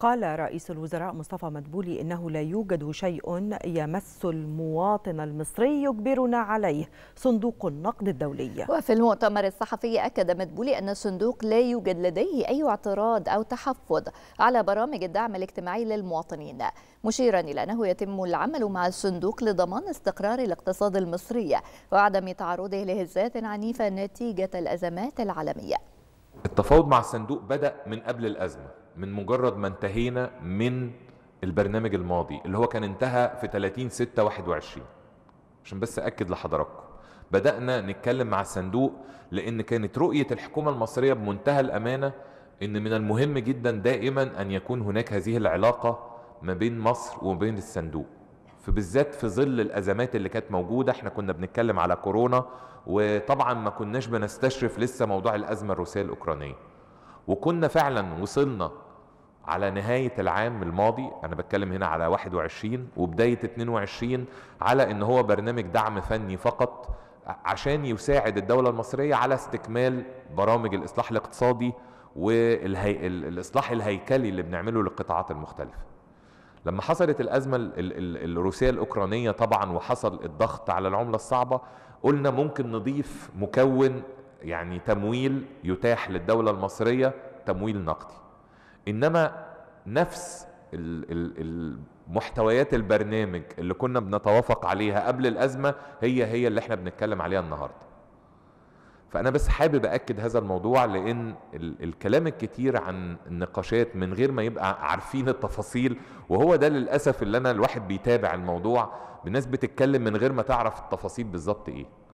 قال رئيس الوزراء مصطفى مدبولي انه لا يوجد شيء يمس المواطن المصري يجبرنا عليه صندوق النقد الدولي. وفي المؤتمر الصحفي اكد مدبولي ان الصندوق لا يوجد لديه اي اعتراض او تحفظ على برامج الدعم الاجتماعي للمواطنين، مشيرا الى انه يتم العمل مع الصندوق لضمان استقرار الاقتصاد المصري وعدم تعرضه لهزات عنيفه نتيجه الازمات العالميه. التفاوض مع الصندوق بدأ من قبل الازمه. من مجرد ما انتهينا من البرنامج الماضي اللي هو كان انتهى في 30 6 21 عشان بس اكد لحضراتكم بدانا نتكلم مع الصندوق لان كانت رؤيه الحكومه المصريه بمنتهى الامانه ان من المهم جدا دائما ان يكون هناك هذه العلاقه ما بين مصر وما بين الصندوق فبالذات في ظل الازمات اللي كانت موجوده احنا كنا بنتكلم على كورونا وطبعا ما كناش بنستشرف لسه موضوع الازمه الروسيه الاوكرانيه وكنا فعلا وصلنا على نهاية العام الماضي أنا بتكلم هنا على 21 وبداية 22 على إن هو برنامج دعم فني فقط عشان يساعد الدولة المصرية على استكمال برامج الإصلاح الاقتصادي والإصلاح الهيكلي اللي بنعمله للقطاعات المختلفة لما حصلت الأزمة الروسية الأوكرانية طبعا وحصل الضغط على العملة الصعبة قلنا ممكن نضيف مكون يعني تمويل يتاح للدولة المصرية تمويل نقدي انما نفس محتويات البرنامج اللي كنا بنتوافق عليها قبل الازمه هي هي اللي احنا بنتكلم عليها النهارده فانا بس حابب اكد هذا الموضوع لان الكلام الكتير عن النقاشات من غير ما يبقى عارفين التفاصيل وهو ده للاسف اللي انا الواحد بيتابع الموضوع الناس بتتكلم من غير ما تعرف التفاصيل بالظبط ايه